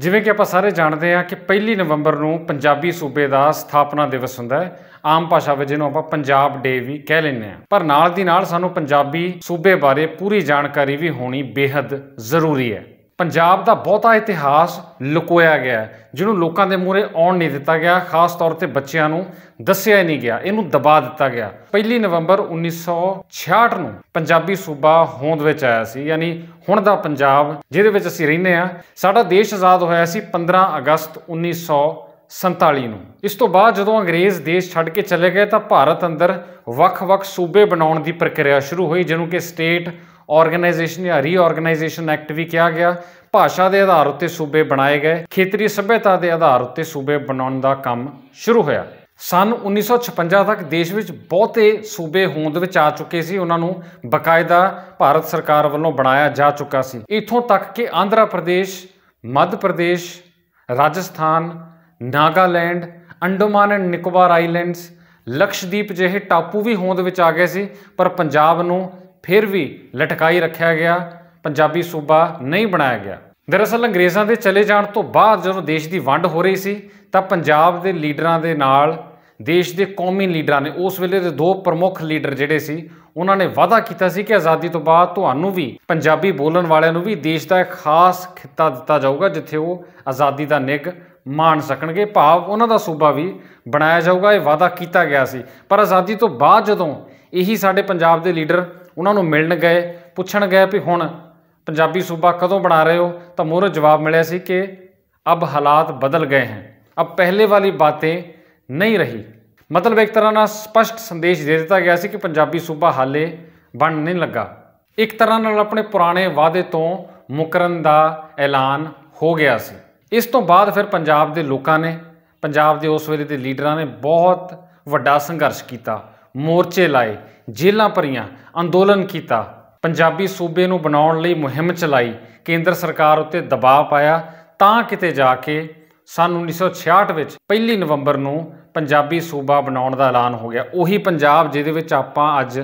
ਜਿਵੇਂ ਕਿ ਆਪਾਂ ਸਾਰੇ ਜਾਣਦੇ ਹਾਂ ਕਿ 1 ਨਵੰਬਰ ਨੂੰ ਪੰਜਾਬੀ ਸੂਬੇ ਦਾ ਸਥਾਪਨਾ ਦਿਵਸ ਹੁੰਦਾ ਹੈ ਆਮ ਭਾਸ਼ਾ ਵਿੱਚ ਇਹਨੂੰ ਆਪਾਂ ਪੰਜਾਬ ਡੇ ਵੀ ਕਹਿ ਲੈਂਦੇ ਹਾਂ ਪਰ ਨਾਲ ਦੀ ਨਾਲ ਸਾਨੂੰ ਪੰਜਾਬੀ ਸੂਬੇ ਬਾਰੇ ਪੂਰੀ ਜਾਣਕਾਰੀ ਵੀ ਹੋਣੀ ਬੇਹੱਦ ਜ਼ਰੂਰੀ ਹੈ ਪੰਜਾਬ ਦਾ ਬਹੁਤਾ ਇਤਿਹਾਸ ਲੁਕੋਇਆ ਗਿਆ ਜਿਹਨੂੰ ਲੋਕਾਂ ਦੇ ਮੂਹਰੇ ਆਉਣ ਨਹੀਂ ਦਿੱਤਾ ਗਿਆ ਖਾਸ ਤੌਰ ਤੇ ਬੱਚਿਆਂ ਨੂੰ ਦੱਸਿਆ ਹੀ ਨਹੀਂ ਗਿਆ ਇਹਨੂੰ ਦਬਾ ਦਿੱਤਾ ਗਿਆ 1 ਨਵੰਬਰ 1966 ਨੂੰ ਪੰਜਾਬੀ ਸੂਬਾ ਹੋਂਦ ਵਿੱਚ ਆਇਆ ਸੀ ਯਾਨੀ ਹੁਣ ਦਾ ਪੰਜਾਬ ਜਿਹਦੇ ਵਿੱਚ ਅਸੀਂ ਰਹਿੰਦੇ ਆ ਸਾਡਾ ਦੇਸ਼ ਆਜ਼ਾਦ ਹੋਇਆ ਸੀ 15 ਅਗਸਤ 1947 ਨੂੰ ਇਸ ਤੋਂ ਬਾਅਦ ਜਦੋਂ ਅੰਗਰੇਜ਼ ਦੇਸ਼ ਛੱਡ ਕੇ ਚਲੇ ਗਏ ਤਾਂ ਭਾਰਤ ਅੰਦਰ ਵੱਖ-ਵੱਖ ਸੂਬੇ ਬਣਾਉਣ ਦੀ ਪ੍ਰਕਿਰਿਆ ਸ਼ੁਰੂ ਹੋਈ ਜਿਹਨੂੰ ਕਿ ਸਟੇਟ ਆਰਗੇਨਾਈਜੇਸ਼ਨ ਜਾਂ ਰੀਆਰਗੇਨਾਈਜੇਸ਼ਨ ਐਕਟ ਵੀ ਕਿਹਾ ਗਿਆ ਭਾਸ਼ਾ ਦੇ ਆਧਾਰ ਉੱਤੇ ਸੂਬੇ ਬਣਾਏ ਗਏ ਖੇਤਰੀ ਸਭਿਅਤਾ ਦੇ ਆਧਾਰ ਉੱਤੇ ਸੂਬੇ ਬਣਾਉਣ ਦਾ ਕੰਮ ਸ਼ੁਰੂ ਹੋਇਆ ਸਨ 1956 ਤੱਕ ਦੇਸ਼ ਵਿੱਚ ਬਹੁਤੇ ਸੂਬੇ ਹੋਂਦ ਵਿੱਚ ਆ ਚੁੱਕੇ ਸੀ ਉਹਨਾਂ ਨੂੰ ਬਕਾਇਦਾ ਭਾਰਤ ਸਰਕਾਰ ਵੱਲੋਂ ਬਣਾਇਆ ਜਾ ਚੁੱਕਾ ਸੀ ਇਥੋਂ ਤੱਕ ਕਿ ਆਂਧਰਾ ਪ੍ਰਦੇਸ਼ ਮੱਧ ਪ੍ਰਦੇਸ਼ ਰਾਜਸਥਾਨ ਨਾਗਾਲੈਂਡ ਅੰਡੋਮਾਨ ਐਂਡ ਨਿਕੋਬਾਰ ਆਈਲੈਂਡਸ ਲਕਸ਼ਦੀਪ ਜਿਹੇ ਟਾਪੂ ਵੀ ਹੋਂਦ ਵਿੱਚ ਆ ਗਏ ਸੀ ਪਰ ਪੰਜਾਬ ਨੂੰ ਫਿਰ ਵੀ ਲਟਕਾਈ ਰੱਖਿਆ ਗਿਆ ਪੰਜਾਬੀ ਸੂਬਾ ਨਹੀਂ ਬਣਾਇਆ ਗਿਆ ਦਰਅਸਲ ਅੰਗਰੇਜ਼ਾਂ ਦੇ ਚਲੇ ਜਾਣ ਤੋਂ ਬਾਅਦ ਜਦੋਂ ਦੇਸ਼ ਦੀ ਵੰਡ ਹੋ ਰਹੀ ਸੀ ਤਾਂ ਪੰਜਾਬ ਦੇ ਲੀਡਰਾਂ ਦੇ ਨਾਲ ਦੇਸ਼ ਦੇ ਕੌਮੀ ਲੀਡਰਾਂ ਨੇ ਉਸ ਵੇਲੇ ਦੇ ਦੋ ਪ੍ਰਮੁੱਖ ਲੀਡਰ ਜਿਹੜੇ ਸੀ ਉਹਨਾਂ ਨੇ ਵਾਅਦਾ ਕੀਤਾ ਸੀ ਕਿ ਆਜ਼ਾਦੀ ਤੋਂ ਬਾਅਦ ਤੁਹਾਨੂੰ ਵੀ ਪੰਜਾਬੀ ਬੋਲਣ ਵਾਲਿਆਂ ਨੂੰ ਵੀ ਦੇਸ਼ ਦਾ ਇੱਕ ਖਾਸ ਖਿੱਤਾ ਦਿੱਤਾ ਜਾਊਗਾ ਜਿੱਥੇ ਉਹ ਆਜ਼ਾਦੀ ਦਾ ਨਿੱਘ ਮਾਣ ਸਕਣਗੇ ਭਾਵ ਉਹਨਾਂ ਦਾ ਸੂਬਾ ਵੀ ਬਣਾਇਆ ਜਾਊਗਾ ਇਹ ਵਾਅਦਾ ਕੀਤਾ ਗਿਆ ਸੀ ਪਰ ਆਜ਼ਾਦੀ ਤੋਂ ਬਾਅਦ ਜਦੋਂ ਇਹੀ ਸਾਡੇ ਪੰਜਾਬ ਦੇ ਲੀਡਰ ਉਹਨਾਂ ਨੂੰ ਮਿਲਣ ਗਏ ਪੁੱਛਣ ਗਏ ਵੀ ਹੁਣ ਪੰਜਾਬੀ ਸੂਬਾ ਕਦੋਂ ਬਣਾ ਰਹੇ ਹੋ ਤਾਂ ਮੋਰ ਜਵਾਬ ਮਿਲਿਆ ਸੀ ਕਿ ਅਬ ਹਾਲਾਤ ਬਦਲ ਗਏ ਹਨ ਅਬ ਪਹਿਲੇ ਵਾਲੀ ਬਾਤیں ਨਹੀਂ ਰਹੀ ਮਤਲਬ ਇੱਕ ਤਰ੍ਹਾਂ ਨਾਲ ਸਪਸ਼ਟ ਸੰਦੇਸ਼ ਦੇ ਦਿੱਤਾ ਗਿਆ ਸੀ ਕਿ ਪੰਜਾਬੀ ਸੂਬਾ ਹਾਲੇ ਬਣ ਨਹੀਂ ਲੱਗਾ ਇੱਕ ਤਰ੍ਹਾਂ ਨਾਲ ਆਪਣੇ ਪੁਰਾਣੇ ਵਾਅਦੇ ਤੋਂ ਮੁਕਰਨ ਦਾ ਐਲਾਨ ਹੋ ਗਿਆ ਸੀ ਇਸ ਤੋਂ ਬਾਅਦ ਫਿਰ ਪੰਜਾਬ ਦੇ ਲੋਕਾਂ ਨੇ ਪੰਜਾਬ ਦੇ ਉਸ ਵੇਲੇ ਦੇ ਲੀਡਰਾਂ ਨੇ ਬਹੁਤ ਵੱਡਾ ਸੰਘਰਸ਼ ਕੀਤਾ ਮੋਰਚੇ ਲਾਏ ਜੇਲ੍ਹਾਂ ਭਰੀਆਂ ਅੰਦੋਲਨ ਕੀਤਾ ਪੰਜਾਬੀ ਸੂਬੇ ਨੂੰ ਬਣਾਉਣ ਲਈ ਮੁਹਿੰਮ ਚਲਾਈ ਕੇਂਦਰ ਸਰਕਾਰ ਉੱਤੇ ਦਬਾਅ ਪਾਇਆ ਤਾਂ ਕਿਤੇ ਜਾ ਕੇ ਸਨ 1966 ਵਿੱਚ 1 ਨਵੰਬਰ ਨੂੰ ਪੰਜਾਬੀ ਸੂਬਾ ਬਣਾਉਣ ਦਾ ਐਲਾਨ ਹੋ ਗਿਆ ਉਹੀ ਪੰਜਾਬ ਜਿਹਦੇ ਵਿੱਚ ਆਪਾਂ ਅੱਜ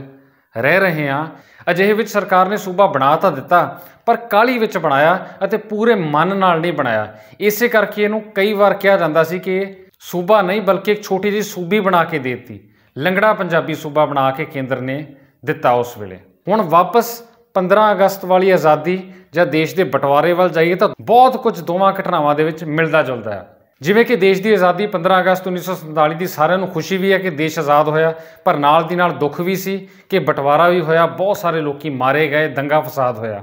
ਰਹਿ ਰਹੇ ਹਾਂ ਅਜਿਹੇ ਵਿੱਚ ਸਰਕਾਰ ਨੇ ਸੂਬਾ ਬਣਾ ਤਾਂ ਦਿੱਤਾ ਪਰ ਕਾਲੀ ਵਿੱਚ ਬਣਾਇਆ ਅਤੇ ਪੂਰੇ ਮਨ ਨਾਲ ਨਹੀਂ ਬਣਾਇਆ ਇਸੇ ਕਰਕੇ ਇਹਨੂੰ ਕਈ ਵਾਰ ਕਿਹਾ ਜਾਂਦਾ ਸੀ ਕਿ ਸੂਬਾ ਨਹੀਂ ਬਲਕਿ ਇੱਕ ਛੋਟੀ ਜਿਹੀ ਸੂਬੀ ਬਣਾ ਕੇ ਦੇ ਦਿੱਤੀ ਲੰਗੜਾ ਪੰਜਾਬੀ ਸੂਬਾ ਬਣਾ ਕੇ ਕੇਂਦਰ ਨੇ ਦਿੱਤਾ ਉਸ ਵੇਲੇ ਹੁਣ ਵਾਪਸ 15 ਅਗਸਤ ਵਾਲੀ ਆਜ਼ਾਦੀ ਜਾਂ ਦੇਸ਼ ਦੇ ਬਟਵਾਰੇ ਵੱਲ ਜਾਈਏ ਤਾਂ ਬਹੁਤ ਕੁਝ ਦੋਵਾਂ ਘਟਨਾਵਾਂ ਦੇ ਵਿੱਚ ਮਿਲਦਾ ਜੁਲਦਾ ਹੈ ਜਿਵੇਂ ਕਿ ਦੇਸ਼ ਦੀ ਆਜ਼ਾਦੀ 15 ਅਗਸਤ 1947 ਦੀ ਸਾਰਿਆਂ ਨੂੰ ਖੁਸ਼ੀ ਵੀ ਹੈ ਕਿ ਦੇਸ਼ ਆਜ਼ਾਦ ਹੋਇਆ ਪਰ ਨਾਲ ਦੀ ਨਾਲ ਦੁੱਖ ਵੀ ਸੀ ਕਿ ਬਟਵਾਰਾ ਵੀ ਹੋਇਆ ਬਹੁਤ ਸਾਰੇ ਲੋਕੀ ਮਾਰੇ ਗਏ ਦੰਗਾ ਫਸਾਦ ਹੋਇਆ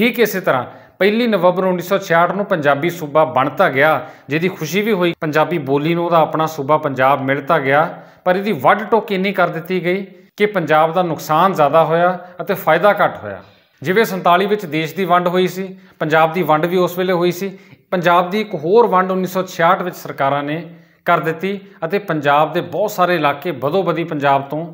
ਠੀਕ ਇਸੇ ਤਰ੍ਹਾਂ ਪਹਿਲੀ ਨਵੰਬਰ 1966 ਨੂੰ ਪੰਜਾਬੀ ਸੂਬਾ ਬਣਤਾ ਗਿਆ ਜਿਹਦੀ ਖੁਸ਼ੀ ਵੀ ਹੋਈ ਪੰਜਾਬੀ ਬੋਲੀ ਨੂੰ ਉਹਦਾ ਆਪਣਾ ਸੂਬਾ ਪੰਜਾਬ ਮਿਲਤਾ ਗਿਆ ਪਰ ਇਹਦੀ ਵੱਡ ਟੋਕ ਇੰਨੀ ਕਰ ਦਿੱਤੀ ਗਈ ਕਿ ਪੰਜਾਬ ਦਾ ਨੁਕਸਾਨ ਜ਼ਿਆਦਾ ਹੋਇਆ ਅਤੇ ਫਾਇਦਾ ਘੱਟ ਹੋਇਆ ਜਿਵੇਂ 47 ਵਿੱਚ ਦੇਸ਼ ਦੀ ਵੰਡ ਹੋਈ ਸੀ ਪੰਜਾਬ ਦੀ ਵੰਡ ਵੀ ਉਸ ਵੇਲੇ ਹੋਈ ਸੀ ਪੰਜਾਬ ਦੀ ਇੱਕ ਹੋਰ ਵੰਡ 1966 ਵਿੱਚ ਸਰਕਾਰਾਂ ਨੇ ਕਰ ਦਿੱਤੀ ਅਤੇ ਪੰਜਾਬ ਦੇ ਬਹੁਤ ਸਾਰੇ ਇਲਾਕੇ ਬਦੋ ਬਦੀ ਪੰਜਾਬ ਤੋਂ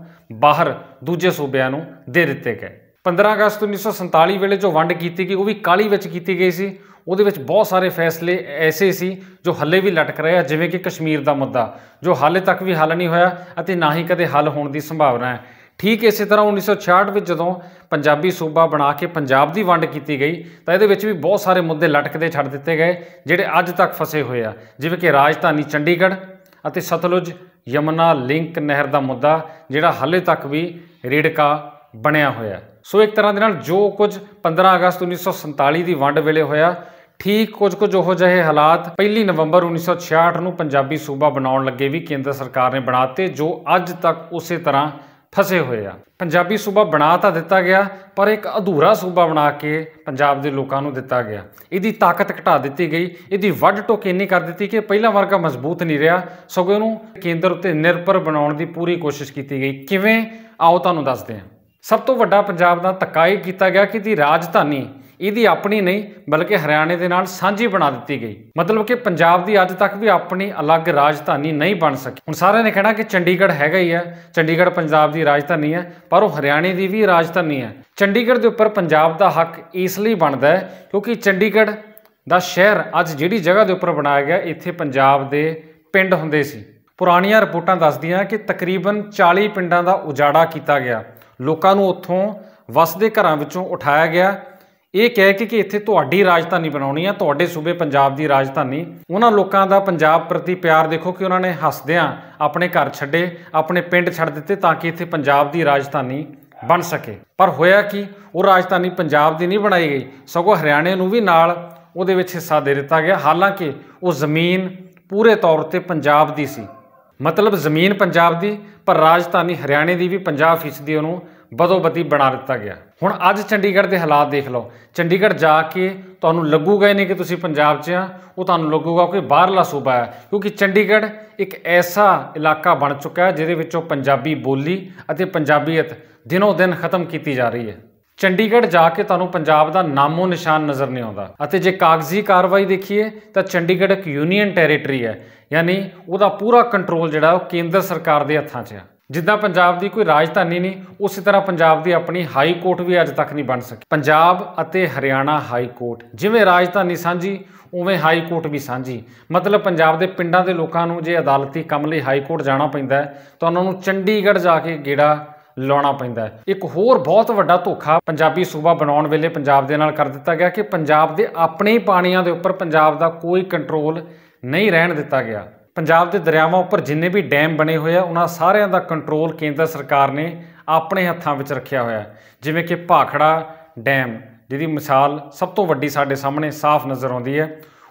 ਬਾਹਰ ਦੂਜੇ ਸੂਬਿਆਂ ਨੂੰ ਦੇ ਦਿੱਤੇ ਗਏ 15 ਅਗਸਤ 1947 ਵੇਲੇ ਜੋ ਵੰਡ ਕੀਤੀ ਗਈ ਉਹ ਵੀ ਕਾਲੀ ਵਿੱਚ ਕੀਤੀ ਗਈ ਸੀ ਉਹਦੇ ਵਿੱਚ ਬਹੁਤ ਸਾਰੇ ਫੈਸਲੇ ਐਸੇ ਸੀ ਜੋ ਹੱਲੇ ਵੀ ਲਟਕ ਰਹੇ ਆ ਜਿਵੇਂ ਕਿ ਕਸ਼ਮੀਰ ਦਾ ਮੁੱਦਾ ਜੋ ਹਾਲੇ ਤੱਕ ਵੀ ਹੱਲ ਨਹੀਂ ਹੋਇਆ ਅਤੇ ਨਾ ਹੀ ਕਦੇ ਹੱਲ ਹੋਣ ਦੀ ਸੰਭਾਵਨਾ ਹੈ ਠੀਕ ਇਸੇ ਤਰ੍ਹਾਂ 1966 ਵਿੱਚ ਜਦੋਂ ਪੰਜਾਬੀ ਸੂਬਾ ਬਣਾ ਕੇ ਪੰਜਾਬ ਦੀ ਵੰਡ ਕੀਤੀ ਗਈ ਤਾਂ ਇਹਦੇ ਵਿੱਚ ਵੀ ਬਹੁਤ ਸਾਰੇ ਮੁੱਦੇ ਲਟਕਦੇ ਛੱਡ ਦਿੱਤੇ ਗਏ ਜਿਹੜੇ ਅੱਜ ਤੱਕ ਫਸੇ ਹੋਏ ਆ ਜਿਵੇਂ ਕਿ ਰਾਜਧਾਨੀ ਚੰਡੀਗੜ੍ਹ ਅਤੇ ਸਤਲੁਜ ਯਮਨਾ ਲਿੰਕ ਨਹਿਰ ਦਾ ਮੁੱਦਾ ਜਿਹੜਾ ਹਾਲੇ ਤੱਕ ਵੀ ਰੇੜਕਾ ਬਣਿਆ ਹੋਇਆ ਹੈ ਸੋ ਇੱਕ ਤਰ੍ਹਾਂ ਦੇ ਨਾਲ ਜੋ ਕੁਝ 15 ਅਗਸਤ 1947 ਦੀ ਵੰਡ ਵੇਲੇ ਹੋਇਆ ਠੀਕ ਕੁਝ ਕੁਝ ਉਹ ਜਿਹੇ ਹਾਲਾਤ 1 ਨਵੰਬਰ 1966 ਨੂੰ ਪੰਜਾਬੀ ਸੂਬਾ ਬਣਾਉਣ ਲੱਗੇ ਵੀ ਕੇਂਦਰ ਸਰਕਾਰ ਨੇ ਬਣਾਤੇ ਜੋ ਅੱਜ ਤੱਕ ਉਸੇ ਤਰ੍ਹਾਂ ਫਸੇ ਹੋਏ ਆ ਪੰਜਾਬੀ ਸੂਬਾ ਬਣਾ ਤਾਂ ਦਿੱਤਾ ਗਿਆ ਪਰ ਇੱਕ ਅਧੂਰਾ ਸੂਬਾ ਬਣਾ ਕੇ ਪੰਜਾਬ ਦੇ ਲੋਕਾਂ ਨੂੰ ਦਿੱਤਾ ਗਿਆ ਇਹਦੀ ਤਾਕਤ ਘਟਾ ਦਿੱਤੀ ਗਈ ਇਹਦੀ ਵੱਡ ਟੋਕ ਇੰਨੀ ਕਰ ਦਿੱਤੀ ਕਿ ਪਹਿਲਾਂ ਵਰਗਾ ਮਜ਼ਬੂਤ ਨਹੀਂ ਰਿਹਾ ਸਗੋਂ ਇਹਨੂੰ ਕੇਂਦਰ ਉੱਤੇ ਨਿਰਭਰ ਬਣਾਉਣ ਦੀ ਪੂਰੀ ਕੋਸ਼ਿਸ਼ ਕੀਤੀ ਗਈ ਕਿਵੇਂ ਆਓ ਤੁਹਾਨੂੰ ਦੱਸਦੇ ਹਾਂ ਸਭ ਤੋਂ ਵੱਡਾ ਪੰਜਾਬ ਦਾ ਧੱਕਾ ਇਹ ਕੀਤਾ ਗਿਆ ਕਿ ਦੀ ਰਾਜਧਾਨੀ ਇਹਦੀ ਆਪਣੀ ਨਹੀਂ ਬਲਕਿ ਹਰਿਆਣੇ ਦੇ ਨਾਲ ਸਾਂਝੀ ਬਣਾ ਦਿੱਤੀ ਗਈ ਮਤਲਬ ਕਿ ਪੰਜਾਬ ਦੀ ਅੱਜ ਤੱਕ ਵੀ ਆਪਣੀ ਅਲੱਗ ਰਾਜਧਾਨੀ ਨਹੀਂ ਬਣ ਸਕੀ ਹੁਣ ਸਾਰਿਆਂ ਨੇ ਕਹਿਣਾ ਕਿ ਚੰਡੀਗੜ੍ਹ ਹੈਗਾ ਹੀ ਹੈ ਚੰਡੀਗੜ੍ਹ ਪੰਜਾਬ ਦੀ ਰਾਜਧਾਨੀ ਹੈ ਪਰ ਉਹ ਹਰਿਆਣੇ ਦੀ ਵੀ ਰਾਜਧਾਨੀ ਹੈ ਚੰਡੀਗੜ੍ਹ ਦੇ ਉੱਪਰ ਪੰਜਾਬ ਦਾ ਹੱਕ ਇਸ ਲਈ ਬਣਦਾ ਹੈ ਕਿਉਂਕਿ ਚੰਡੀਗੜ੍ਹ ਦਾ ਸ਼ਹਿਰ ਅੱਜ ਜਿਹੜੀ ਜਗ੍ਹਾ ਦੇ ਉੱਪਰ ਬਣਾਇਆ ਗਿਆ ਇੱਥੇ ਪੰਜਾਬ ਦੇ ਪਿੰਡ ਹੁੰਦੇ ਸੀ ਪੁਰਾਣੀਆਂ ਰਿਪੋਰਟਾਂ ਦੱਸਦੀਆਂ ਕਿ ਤਕਰੀਬਨ 40 ਪਿੰਡਾਂ ਦਾ ਉਜਾੜਾ ਕੀਤਾ ਗਿਆ ਲੋਕਾਂ ਨੂੰ ਉੱਥੋਂ ਵਸਦੇ ਘਰਾਂ ਵਿੱਚੋਂ ਉਠਾਇਆ ਗਿਆ ਇਹ ਕਹਿ ਕੇ ਕਿ ਇੱਥੇ ਤੁਹਾਡੀ ਰਾਜਧਾਨੀ ਬਣਾਉਣੀ ਆ ਤੁਹਾਡੇ ਸੂਬੇ ਪੰਜਾਬ ਦੀ ਰਾਜਧਾਨੀ ਉਹਨਾਂ ਲੋਕਾਂ ਦਾ ਪੰਜਾਬ ਪ੍ਰਤੀ ਪਿਆਰ ਦੇਖੋ ਕਿ ਉਹਨਾਂ ਨੇ ਹੱਸਦਿਆਂ ਆਪਣੇ ਘਰ ਛੱਡੇ ਆਪਣੇ ਪਿੰਡ ਛੱਡ ਦਿੱਤੇ ਤਾਂ ਕਿ ਇੱਥੇ ਪੰਜਾਬ ਦੀ ਰਾਜਧਾਨੀ ਬਣ ਸਕੇ ਪਰ ਹੋਇਆ ਕਿ ਉਹ ਰਾਜਧਾਨੀ ਪੰਜਾਬ ਦੀ ਨਹੀਂ ਬਣਾਈ ਗਈ ਸਗੋਂ ਹਰਿਆਣੇ ਨੂੰ ਵੀ ਨਾਲ ਉਹਦੇ ਵਿੱਚ ਹਿੱਸਾ ਦੇ ਦਿੱਤਾ ਗਿਆ ਹਾਲਾਂਕਿ ਉਹ ਜ਼ਮੀਨ ਪੂਰੇ ਤੌਰ ਤੇ ਪੰਜਾਬ ਦੀ ਸੀ ਮਤਲਬ ਜ਼ਮੀਨ ਪੰਜਾਬ ਦੀ ਪਰ ਰਾਜਧਾਨੀ ਹਰਿਆਣੇ ਦੀ ਵੀ 50% ਉਹਨੂੰ ਬਦੋਬਦੀ ਬਣਾ ਦਿੱਤਾ ਗਿਆ ਹੁਣ ਅੱਜ ਚੰਡੀਗੜ੍ਹ ਦੇ ਹਾਲਾਤ ਦੇਖ ਲਓ ਚੰਡੀਗੜ੍ਹ ਜਾ ਕੇ ਤੁਹਾਨੂੰ ਲੱਗੂਗਾ ਇਹ ਨਹੀਂ ਕਿ ਤੁਸੀਂ ਪੰਜਾਬ 'ਚ ਆ ਉਹ ਤੁਹਾਨੂੰ ਲੱਗੂਗਾ ਕਿ ਬਾਹਰਲਾ ਸੂਬਾ ਹੈ ਕਿਉਂਕਿ ਚੰਡੀਗੜ੍ਹ ਇੱਕ ਐਸਾ ਇਲਾਕਾ ਬਣ ਚੁੱਕਾ ਹੈ ਜਿਹਦੇ ਵਿੱਚੋਂ ਪੰਜਾਬੀ ਬੋਲੀ ਅਤੇ ਪੰਜਾਬੀਅਤ ਦਿਨੋਂ ਦਿਨ ਖਤਮ ਕੀਤੀ ਜਾ ਰਹੀ ਹੈ ਚੰਡੀਗੜ੍ਹ ਜਾ ਕੇ ਤੁਹਾਨੂੰ ਪੰਜਾਬ ਦਾ ਨਾਮੋ ਨਿਸ਼ਾਨ ਨਜ਼ਰ ਨਹੀਂ ਆਉਂਦਾ ਅਤੇ ਜੇ ਕਾਗਜ਼ੀ ਕਾਰਵਾਈ ਦੇਖੀਏ ਤਾਂ ਚੰਡੀਗੜ੍ਹ ਇੱਕ ਯੂਨੀਅਨ ਟੈਰੀਟਰੀ ਹੈ ਯਾਨੀ ਉਹਦਾ ਪੂਰਾ ਕੰਟਰੋਲ ਜਿਹੜਾ ਉਹ ਕੇਂਦਰ ਸਰਕਾਰ ਦੇ ਹੱਥਾਂ 'ਚ ਹੈ ਜਿੱਦਾਂ ਪੰਜਾਬ ਦੀ ਕੋਈ ਰਾਜਧਾਨੀ ਨਹੀਂ ਉਸੇ ਤਰ੍ਹਾਂ ਪੰਜਾਬ ਦੀ ਆਪਣੀ ਹਾਈ ਕੋਰਟ ਵੀ ਅੱਜ ਤੱਕ ਨਹੀਂ ਬਣ ਸਕੀ ਪੰਜਾਬ ਅਤੇ ਹਰਿਆਣਾ ਹਾਈ ਕੋਰਟ ਜਿਵੇਂ ਰਾਜਧਾਨੀ ਸਾਂਝੀ ਉਵੇਂ ਹਾਈ ਕੋਰਟ ਵੀ ਸਾਂਝੀ ਮਤਲਬ ਪੰਜਾਬ ਦੇ ਪਿੰਡਾਂ ਦੇ ਲੋਕਾਂ ਨੂੰ ਜੇ ਅਦਾਲਤੀ ਕੰਮ ਲਈ ਹਾਈ ਕੋਰਟ ਜਾਣਾ ਪੈਂਦਾ ਤਾਂ ਉਹਨਾਂ ਨੂੰ ਚੰਡੀਗੜ੍ਹ ਜਾ ਕੇ ਗੇੜਾ ਲਾਉਣਾ ਪੈਂਦਾ ਇੱਕ ਹੋਰ ਬਹੁਤ ਵੱਡਾ ਧੋਖਾ ਪੰਜਾਬੀ ਸੂਬਾ ਬਣਾਉਣ ਵੇਲੇ ਪੰਜਾਬ ਦੇ ਨਾਲ ਕਰ ਦਿੱਤਾ ਗਿਆ ਕਿ ਪੰਜਾਬ ਦੇ ਆਪਣੇ ਪਾਣੀਆਂ ਦੇ ਉੱਪਰ ਪੰਜਾਬ ਦਾ ਕੋਈ ਕੰਟਰੋਲ ਨਹੀਂ ਰਹਿਣ ਦਿੱਤਾ ਗਿਆ ਪੰਜਾਬ ਦੇ ਦਰਿਆਵਾਂ ਉੱਪਰ ਜਿੰਨੇ ਵੀ ਡੈਮ ਬਣੇ ਹੋਏ ਆ ਉਹਨਾਂ ਸਾਰਿਆਂ ਦਾ ਕੰਟਰੋਲ ਕੇਂਦਰ ਸਰਕਾਰ ਨੇ ਆਪਣੇ ਹੱਥਾਂ ਵਿੱਚ ਰੱਖਿਆ ਹੋਇਆ ਜਿਵੇਂ ਕਿ ਭਾਖੜਾ ਡੈਮ ਜਿਹਦੀ ਮਿਸਾਲ ਸਭ ਤੋਂ ਵੱਡੀ ਸਾਡੇ ਸਾਹਮਣੇ ਸਾਫ਼ ਨਜ਼ਰ ਆਉਂਦੀ ਹੈ